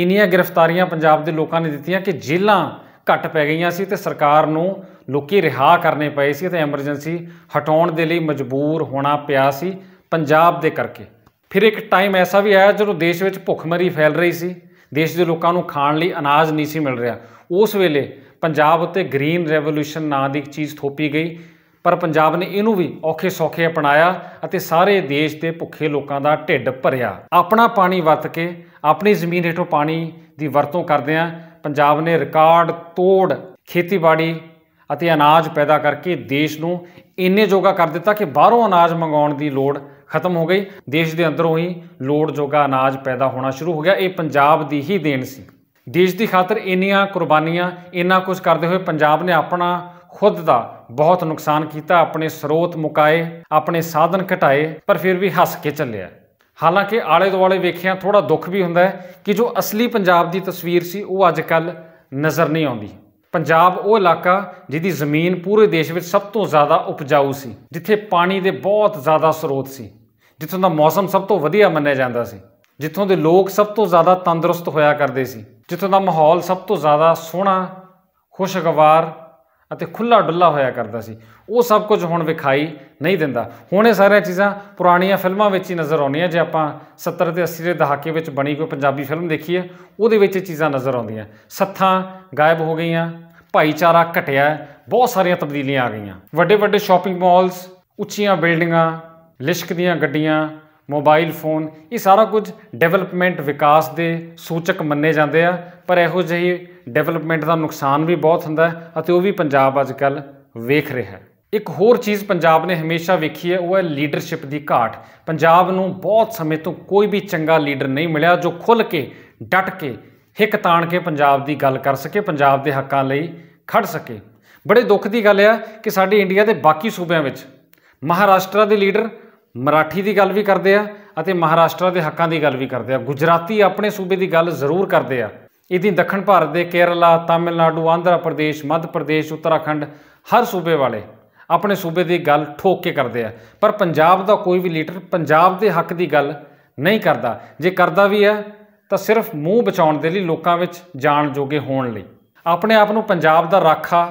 ਇੰਨੀਆਂ ਗ੍ਰਿਫਤਾਰੀਆਂ ਪੰਜਾਬ ਦੇ ਲੋਕਾਂ ਨੇ ਦਿੱਤੀਆਂ ਕਿ ਜੇਲ੍ਹਾਂ ਘਟ ਪੈ ਗਈਆਂ ਸੀ ਤੇ ਸਰਕਾਰ ਨੂੰ ਲੋਕੀ ਰਿਹਾ ਕਰਨੇ ਪਏ ਸੀ ਤੇ ਐਮਰਜੈਂਸੀ ਹਟਾਉਣ ਦੇ ਲਈ ਮਜਬੂਰ ਹੋਣਾ ਪਿਆ ਸੀ ਪੰਜਾਬ ਦੇ ਕਰਕੇ ਫਿਰ ਇੱਕ ਟਾਈਮ ਐਸਾ ਵੀ ਆਇਆ ਜਦੋਂ ਦੇਸ਼ ਵਿੱਚ ਭੁੱਖਮਰੀ ਫੈਲ ਰਹੀ ਸੀ ਦੇਸ਼ ਦੇ ਲੋਕਾਂ ਨੂੰ ਖਾਣ ਲਈ ਅਨਾਜ ਨਹੀਂ ਸੀ ਮਿਲ ਰਿਹਾ ਉਸ ਵੇਲੇ ਪੰਜਾਬ ਉੱਤੇ ਗ੍ਰੀਨ ਰੈਵੋਲੂਸ਼ਨ ਨਾਂ ਦੀ ਇੱਕ ਚੀਜ਼ ਥੋਪੀ ਗਈ ਪਰ ਪੰਜਾਬ ਨੇ ਇਹਨੂੰ ਵੀ ਔਖੇ ਸੌਖੇ ਅਪਣਾਇਆ ਅਤੇ ਸਾਰੇ ਦੇਸ਼ ਦੇ ਭੁੱਖੇ ਲੋਕਾਂ ਦਾ ਢਿੱਡ ਭਰਿਆ ਆਪਣਾ ਪਾਣੀ ਵਰਤ ਕੇ ਆਪਣੀ ਜ਼ਮੀਨ ਹੇਠੋਂ ਪਾਣੀ ਦੀ ਵਰਤੋਂ ਕਰਦਿਆਂ ਪੰਜਾਬ ਨੇ ਰਿਕਾਰਡ ਤੋੜ ਖੇਤੀਬਾੜੀ ਅਤੇ ਅਨਾਜ ਪੈਦਾ ਕਰਕੇ ਦੇਸ਼ ਨੂੰ ਇੰਨੇ ਜੋਗਾ ਕਰ ਦਿੱਤਾ ਕਿ ਬਾਹਰੋਂ ਅਨਾਜ ਮੰਗਾਉਣ ਦੀ ਲੋੜ ਖਤਮ ਹੋ ਗਈ ਦੇਸ਼ ਦੇ ਅੰਦਰੋਂ ਹੀ ਲੋੜ ਜੋਗਾ ਅਨਾਜ ਪੈਦਾ ਹੋਣਾ ਸ਼ੁਰੂ ਹੋ ਗਿਆ ਇਹ ਪੰਜਾਬ ਦੀ ਹੀ ਦੇਣ ਸੀ ਦੇਸ਼ ਦੀ ਖਾਤਰ ਇੰਨੀਆਂ ਕੁਰਬਾਨੀਆਂ ਇੰਨਾ ਕੁਝ ਕਰਦੇ ਹੋਏ ਪੰਜਾਬ ਨੇ ਆਪਣਾ ਖੁਦ ਦਾ ਬਹੁਤ ਨੁਕਸਾਨ ਕੀਤਾ ਆਪਣੇ ਸਰੋਤ ਮੁਕਾਏ ਆਪਣੇ ਸਾਧਨ ਘਟਾਏ ਪਰ ਫਿਰ ਵੀ ਹੱਸ ਕੇ ਚੱਲਿਆ ਹਾਲਾਂਕਿ ਆਲੇ ਦੁਆਲੇ ਵੇਖਿਆ ਥੋੜਾ ਦੁੱਖ ਵੀ ਹੁੰਦਾ ਹੈ ਕਿ ਜੋ ਅਸਲੀ ਪੰਜਾਬ ਦੀ ਤਸਵੀਰ ਸੀ ਉਹ ਅੱਜ ਕੱਲ ਨਜ਼ਰ ਨਹੀਂ ਆਉਂਦੀ ਪੰਜਾਬ ਉਹ ਇਲਾਕਾ ਜਿਹਦੀ ਜ਼ਮੀਨ ਪੂਰੇ ਦੇਸ਼ ਵਿੱਚ ਸਭ ਤੋਂ ਜ਼ਿਆਦਾ ਉਪਜਾਊ ਸੀ ਜਿੱਥੇ ਪਾਣੀ ਦੇ ਬਹੁਤ ਜ਼ਿਆਦਾ ਸਰੋਤ ਸੀ ਜਿੱਥੋਂ ਦਾ ਮੌਸਮ ਸਭ ਤੋਂ ਵਧੀਆ ਮੰਨਿਆ ਜਾਂਦਾ ਸੀ ਜਿੱਥੋਂ ਦੇ ਲੋਕ ਸਭ ਤੋਂ ਜ਼ਿਆਦਾ ਤੰਦਰੁਸਤ ਹੋਇਆ ਕਰਦੇ ਸੀ ਜਿੱਥੋਂ ਦਾ ਮਾਹੌਲ ਸਭ ਤੋਂ ਜ਼ਿਆਦਾ ਸੋਹਣਾ ਖੁਸ਼ਗਵਾਰ ਅਤੇ ਖੁੱਲਾ ਡੁੱਲਾ ਹੋਇਆ ਕਰਦਾ ਸੀ ਉਹ ਸਭ ਕੁਝ ਹੁਣ ਵਿਖਾਈ ਨਹੀਂ ਦਿੰਦਾ ਹੁਣ ਇਹ ਸਾਰੀਆਂ ਚੀਜ਼ਾਂ ਪੁਰਾਣੀਆਂ ਫਿਲਮਾਂ ਵਿੱਚ ਹੀ ਨਜ਼ਰ ਆਉਂਦੀਆਂ ਜੇ ਆਪਾਂ 70 ਤੇ 80 ਦੇ ਦਹਾਕੇ ਵਿੱਚ ਬਣੀ ਕੋਈ ਪੰਜਾਬੀ ਫਿਲਮ ਦੇਖੀਏ ਉਹਦੇ ਵਿੱਚ ਇਹ ਚੀਜ਼ਾਂ ਨਜ਼ਰ ਆਉਂਦੀਆਂ ਸੱਥਾਂ ਗਾਇਬ ਹੋ ਗਈਆਂ ਭਾਈਚਾਰਾ ਘਟਿਆ ਬਹੁਤ ਸਾਰੀਆਂ ਤਬਦੀਲੀਆਂ ਆ ਗਈਆਂ ਵੱਡੇ ਵੱਡੇ ਸ਼ਾਪਿੰਗ ਮਾਲਸ ਉੱਚੀਆਂ ਬਿਲਡਿੰਗਾਂ ਲਿਸ਼ਕ ਦੀਆਂ ਗੱਡੀਆਂ ਮੋਬਾਈਲ ਫੋਨ ਇਹ ਸਾਰਾ ਕੁਝ ਡਿਵੈਲਪਮੈਂਟ ਵਿਕਾਸ ਦੇ ਸੂਚਕ ਮੰਨੇ ਜਾਂਦੇ ਆ ਪਰ ਇਹੋ ਜਿਹੀ ਡਿਵੈਲਪਮੈਂਟ ਦਾ ਨੁਕਸਾਨ ਵੀ ਬਹੁਤ ਹੁੰਦਾ ਹੈ ਅਤੇ ਉਹ ਵੀ ਪੰਜਾਬ ਅੱਜ ਕੱਲ ਵੇਖ ਰਿਹਾ ਹੈ ਇੱਕ ਹੋਰ ਚੀਜ਼ ਪੰਜਾਬ ਨੇ ਹਮੇਸ਼ਾ ਵੇਖੀ ਹੈ ਉਹ ਹੈ ਲੀਡਰਸ਼ਿਪ ਦੀ ਘਾਟ ਪੰਜਾਬ ਨੂੰ ਬਹੁਤ ਸਮੇਂ ਤੋਂ ਕੋਈ ਵੀ ਚੰਗਾ ਲੀਡਰ ਨਹੀਂ ਮਿਲਿਆ ਜੋ ਖੁੱਲ ਕੇ ਡਟ ਕੇ ਹਿੱਕ ਤਾਣ ਕੇ ਪੰਜਾਬ ਦੀ ਗੱਲ ਕਰ ਸਕੇ ਪੰਜਾਬ ਦੇ ਹੱਕਾਂ ਲਈ ਖੜ ਸਕੇ ਬੜੇ ਦੁੱਖ ਦੀ ਗੱਲ ਹੈ ਕਿ ਸਾਡੇ ਇੰਡੀਆ ਦੇ ਬਾਕੀ ਸੂਬਿਆਂ ਵਿੱਚ ਮਹਾਰਾਸ਼ਟਰ ਦੇ ਲੀਡਰ ਮਰਾਠੀ ਦੀ ਗੱਲ ਵੀ ਕਰਦੇ ਆ ਅਤੇ ਮਹਾਰਾਸ਼ਟਰ ਦੇ ਹੱਕਾਂ ਦੀ ਗੱਲ ਵੀ ਕਰਦੇ ਆ ਗੁਜਰਾਤੀ ਆਪਣੇ ਸੂਬੇ ਦੀ ਗੱਲ ਜ਼ਰੂਰ ਕਰਦੇ ਆ ਇਹਦੀ ਦੱਖਣ ਭਾਰਤ ਦੇ ਕੇਰਲਾ ਤਾਮਿਲਨਾਡੂ ਆਂਧਰਾ ਪ੍ਰਦੇਸ਼ ਮੱਧ ਪ੍ਰਦੇਸ਼ ਉੱਤਰਾਖੰਡ ਹਰ ਸੂਬੇ ਵਾਲੇ ਆਪਣੇ ਸੂਬੇ ਦੀ ਗੱਲ ਠੋਕ ਕੇ ਕਰਦੇ ਆ ਪਰ ਪੰਜਾਬ ਦਾ ਕੋਈ ਵੀ ਲੀਡਰ ਪੰਜਾਬ ਦੇ ਹੱਕ ਦੀ ਗੱਲ ਨਹੀਂ ਕਰਦਾ ਜੇ ਕਰਦਾ ਵੀ ਹੈ ਤਾਂ ਸਿਰਫ ਮੂੰਹ ਬਚਾਉਣ ਦੇ ਲਈ ਲੋਕਾਂ ਵਿੱਚ ਜਾਣ ਜੋਗੇ ਹੋਣ ਲਈ ਆਪਣੇ ਆਪ ਨੂੰ ਪੰਜਾਬ ਦਾ ਰਾਖਾ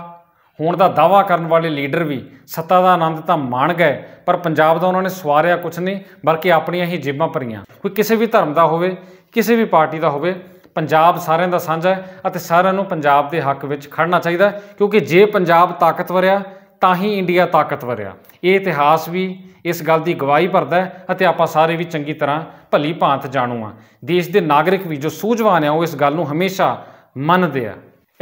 ਹੋਣ ਦਾ ਦਾਵਾ ਕਰਨ ਵਾਲੇ ਲੀਡਰ ਵੀ ਸੱਤਾ ਦਾ ਆਨੰਦ ਤਾਂ ਮਾਣ ਗਏ ਪਰ ਪੰਜਾਬ ਦਾ ਉਹਨਾਂ ਨੇ ਸਵਾਰਿਆ ਕੁਝ ਨਹੀਂ ਬਲਕਿ ਆਪਣੀਆਂ ਹੀ ਜੇਬਾਂ ਭਰੀਆਂ ਕੋਈ ਕਿਸੇ ਵੀ ਧਰਮ ਦਾ ਹੋਵੇ ਕਿਸੇ ਵੀ ਪਾਰਟੀ ਦਾ ਹੋਵੇ ਪੰਜਾਬ ਸਾਰਿਆਂ ਦਾ ਸਾਂਝਾ ਹੈ ਅਤੇ ਸਾਰਿਆਂ ਨੂੰ ਪੰਜਾਬ ਦੇ ਹੱਕ ਵਿੱਚ ਖੜਨਾ ਚਾਹੀਦਾ ਕਿਉਂਕਿ ਜੇ ਪੰਜਾਬ ਤਾਕਤਵਰ ਆ ਤਾਂ ਹੀ ਇੰਡੀਆ ਤਾਕਤਵਰ ਆ ਇਹ ਇਤਿਹਾਸ ਵੀ ਇਸ ਗੱਲ ਦੀ ਗਵਾਹੀ ਭਰਦਾ ਅਤੇ ਆਪਾਂ ਸਾਰੇ ਵੀ ਚੰਗੀ ਤਰ੍ਹਾਂ ਭਲੀ ਭਾਂਤ ਜਾਣੂ ਆ ਦੇਸ਼ ਦੇ ਨਾਗਰਿਕ ਵੀ ਜੋ ਸੂਝਵਾਨ ਆ ਉਹ ਇਸ ਗੱਲ ਨੂੰ ਹਮੇਸ਼ਾ ਮੰਨਦੇ ਆ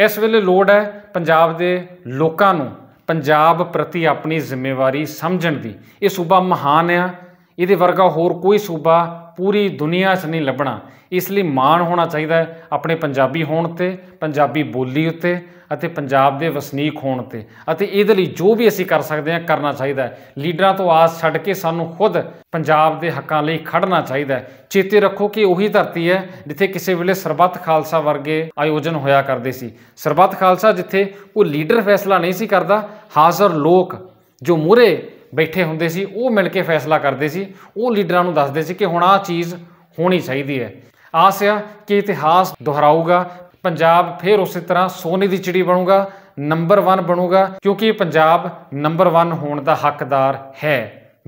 ਇਸ ਵੇਲੇ ਲੋੜ ਹੈ ਪੰਜਾਬ ਦੇ ਲੋਕਾਂ ਨੂੰ ਪੰਜਾਬ ਪ੍ਰਤੀ ਆਪਣੀ ਜ਼ਿੰਮੇਵਾਰੀ ਸਮਝਣ ਦੀ ਇਹ ਸੂਬਾ ਮਹਾਨ ਆ ਇਹਦੇ ਵਰਗਾ ਹੋਰ ਕੋਈ ਸੂਬਾ ਪੂਰੀ ਦੁਨੀਆ 'ਚ ਨਹੀਂ ਲੱਭਣਾ ਇਸ ਲਈ ਮਾਣ ਹੋਣਾ ਚਾਹੀਦਾ ਆਪਣੇ ਪੰਜਾਬੀ ਹੋਣ ਤੇ ਪੰਜਾਬੀ ਬੋਲੀ ਉੱਤੇ ਅਤੇ ਪੰਜਾਬ ਦੇ ਵਸਨੀਕ ਹੋਣ ਤੇ ਅਤੇ ਇਹਦੇ ਲਈ ਜੋ ਵੀ ਅਸੀਂ ਕਰ ਸਕਦੇ ਹਾਂ ਕਰਨਾ ਚਾਹੀਦਾ ਲੀਡਰਾਂ ਤੋਂ ਆਸ ਛੱਡ ਕੇ ਸਾਨੂੰ ਖੁਦ ਪੰਜਾਬ ਦੇ ਹੱਕਾਂ ਲਈ ਖੜਨਾ ਚਾਹੀਦਾ ਚੇਤੇ ਰੱਖੋ ਕਿ ਉਹੀ ਧਰਤੀ ਹੈ ਜਿੱਥੇ ਕਿਸੇ ਵੇਲੇ ਸਰਬੱਤ ਖਾਲਸਾ ਵਰਗੇ ਆਯੋਜਨ ਹੋਇਆ ਕਰਦੇ ਸੀ ਸਰਬੱਤ ਖਾਲਸਾ ਜਿੱਥੇ ਉਹ ਲੀਡਰ ਫੈਸਲਾ ਨਹੀਂ ਸੀ ਕਰਦਾ ਹਾਜ਼ਰ ਲੋਕ ਜੋ ਮੂਰੇ ਬੈਠੇ ਹੁੰਦੇ ਸੀ ਉਹ ਮਿਲ ਕੇ ਫੈਸਲਾ ਕਰਦੇ ਸੀ ਉਹ ਲੀਡਰਾਂ ਨੂੰ ਦੱਸਦੇ ਸੀ ਕਿ ਹੁਣ ਆਹ ਚੀਜ਼ ਹੋਣੀ ਚਾਹੀਦੀ ਹੈ ਆਸ ਹੈ ਕਿ ਇਤਿਹਾਸ ਦੁਹਰਾਊਗਾ ਪੰਜਾਬ ਫਿਰ ਉਸੇ ਤਰ੍ਹਾਂ ਸੋਨੇ ਦੀ ਚਿੜੀ ਬਣੂਗਾ ਨੰਬਰ 1 ਬਣੂਗਾ ਕਿਉਂਕਿ ਪੰਜਾਬ ਨੰਬਰ 1 ਹੋਣ ਦਾ ਹੱਕਦਾਰ ਹੈ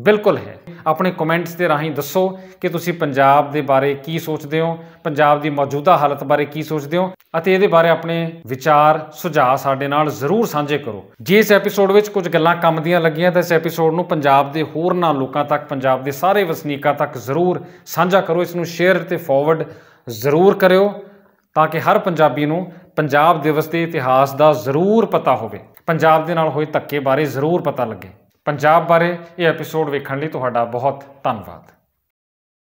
ਬਿਲਕੁਲ ਹੈ ਆਪਣੇ ਕਮੈਂਟਸ ਦੇ ਰਾਹੀਂ ਦੱਸੋ ਕਿ ਤੁਸੀਂ ਪੰਜਾਬ ਦੇ ਬਾਰੇ ਕੀ ਸੋਚਦੇ ਹੋ ਪੰਜਾਬ ਦੀ ਮੌਜੂਦਾ ਹਾਲਤ ਬਾਰੇ ਕੀ ਸੋਚਦੇ ਹੋ ਅਤੇ ਇਹਦੇ ਬਾਰੇ ਆਪਣੇ ਵਿਚਾਰ ਸੁਝਾਅ ਸਾਡੇ ਨਾਲ ਜ਼ਰੂਰ ਸਾਂਝੇ ਕਰੋ ਜੇ ਇਸ ਐਪੀਸੋਡ ਵਿੱਚ ਕੁਝ ਗੱਲਾਂ ਕੰਮ ਦੀਆਂ ਲੱਗੀਆਂ ਤਾਂ ਇਸ ਐਪੀਸੋਡ ਨੂੰ ਪੰਜਾਬ ਦੇ ਹੋਰ ਨਾ ਲੋਕਾਂ ਤੱਕ ਪੰਜਾਬ ਦੇ ਸਾਰੇ ਵਸਨੀਕਾਂ ਤੱਕ ਜ਼ਰੂਰ ਸਾਂਝਾ ਕਰੋ ਇਸ ਨੂੰ ਸ਼ੇਅਰ ਤੇ ਫਾਰਵਰਡ ਜ਼ਰੂਰ ਕਰਿਓ ਤਾਂ ਕਿ ਹਰ ਪੰਜਾਬੀ ਨੂੰ ਪੰਜਾਬ ਦਿਵਸ ਦੇ ਇਤਿਹਾਸ ਦਾ ਜ਼ਰੂਰ ਪਤਾ ਹੋਵੇ ਪੰਜਾਬ ਦੇ ਨਾਲ ਹੋਏ ਧੱਕੇ ਬਾਰੇ ਜ਼ਰੂਰ ਪਤਾ ਲੱਗੇ ਪੰਜਾਬ ਬਾਰੇ ਇਹ ਐਪੀਸੋਡ ਵੇਖਣ ਲਈ ਤੁਹਾਡਾ ਬਹੁਤ ਧੰਨਵਾਦ